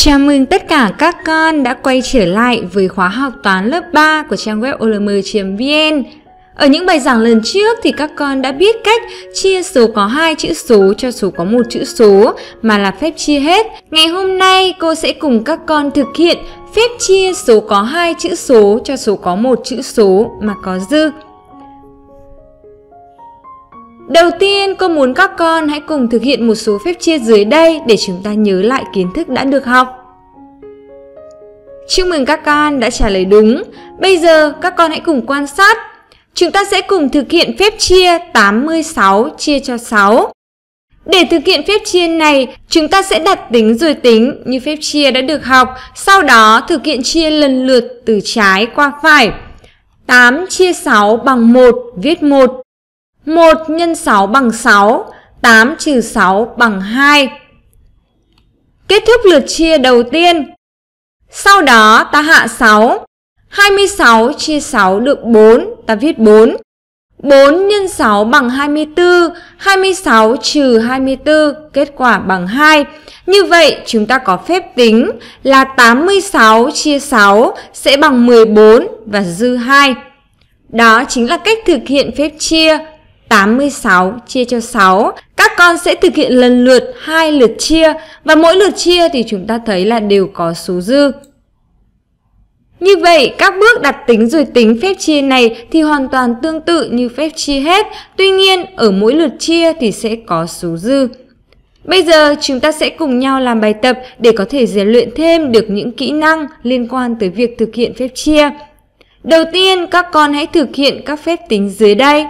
Chào mừng tất cả các con đã quay trở lại với khóa học toán lớp 3 của trang web olm.vn. Ở những bài giảng lần trước thì các con đã biết cách chia số có hai chữ số cho số có một chữ số mà là phép chia hết. Ngày hôm nay cô sẽ cùng các con thực hiện phép chia số có hai chữ số cho số có một chữ số mà có dư. Đầu tiên, cô muốn các con hãy cùng thực hiện một số phép chia dưới đây để chúng ta nhớ lại kiến thức đã được học. Chúc mừng các con đã trả lời đúng. Bây giờ các con hãy cùng quan sát. Chúng ta sẽ cùng thực hiện phép chia 86 chia cho 6. Để thực hiện phép chia này, chúng ta sẽ đặt tính rồi tính như phép chia đã được học, sau đó thực hiện chia lần lượt từ trái qua phải. 8 chia 6 bằng 1, viết 1. 1 x 6 bằng 6, 8 trừ 6 bằng 2. Kết thúc lượt chia đầu tiên. Sau đó ta hạ 6. 26 chia 6 được 4, ta viết 4. 4 x 6 bằng 24, 26 trừ 24, kết quả bằng 2. Như vậy, chúng ta có phép tính là 86 chia 6 sẽ bằng 14 và dư 2. Đó chính là cách thực hiện phép chia 86 chia cho 6. Các con sẽ thực hiện lần lượt hai lượt chia và mỗi lượt chia thì chúng ta thấy là đều có số dư. Như vậy, các bước đặt tính rồi tính phép chia này thì hoàn toàn tương tự như phép chia hết. Tuy nhiên, ở mỗi lượt chia thì sẽ có số dư. Bây giờ chúng ta sẽ cùng nhau làm bài tập để có thể rèn luyện thêm được những kỹ năng liên quan tới việc thực hiện phép chia. Đầu tiên, các con hãy thực hiện các phép tính dưới đây.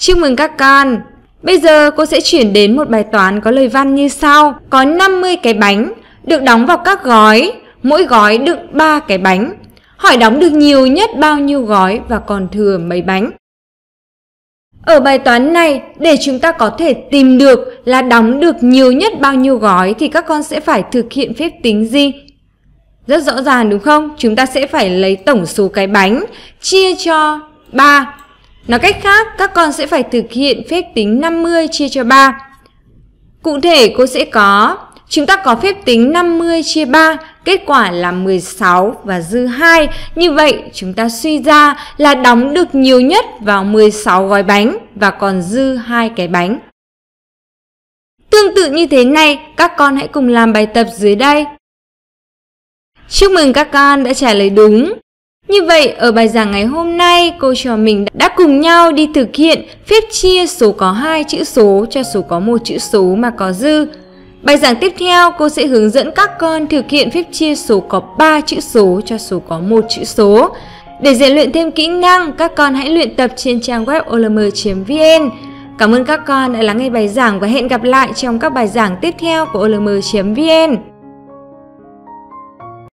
Chúc mừng các con! Bây giờ cô sẽ chuyển đến một bài toán có lời văn như sau. Có 50 cái bánh được đóng vào các gói, mỗi gói đựng 3 cái bánh. Hỏi đóng được nhiều nhất bao nhiêu gói và còn thừa mấy bánh? Ở bài toán này, để chúng ta có thể tìm được là đóng được nhiều nhất bao nhiêu gói thì các con sẽ phải thực hiện phép tính gì? Rất rõ ràng đúng không? Chúng ta sẽ phải lấy tổng số cái bánh chia cho 3 Nói cách khác, các con sẽ phải thực hiện phép tính 50 chia cho 3. Cụ thể cô sẽ có, chúng ta có phép tính 50 chia 3, kết quả là 16 và dư 2. Như vậy, chúng ta suy ra là đóng được nhiều nhất vào 16 gói bánh và còn dư hai cái bánh. Tương tự như thế này, các con hãy cùng làm bài tập dưới đây. Chúc mừng các con đã trả lời đúng. Như vậy, ở bài giảng ngày hôm nay, cô trò mình đã cùng nhau đi thực hiện phép chia số có hai chữ số cho số có một chữ số mà có dư. Bài giảng tiếp theo, cô sẽ hướng dẫn các con thực hiện phép chia số có 3 chữ số cho số có một chữ số. Để rèn luyện thêm kỹ năng, các con hãy luyện tập trên trang web olm.vn. Cảm ơn các con đã lắng nghe bài giảng và hẹn gặp lại trong các bài giảng tiếp theo của olm.vn.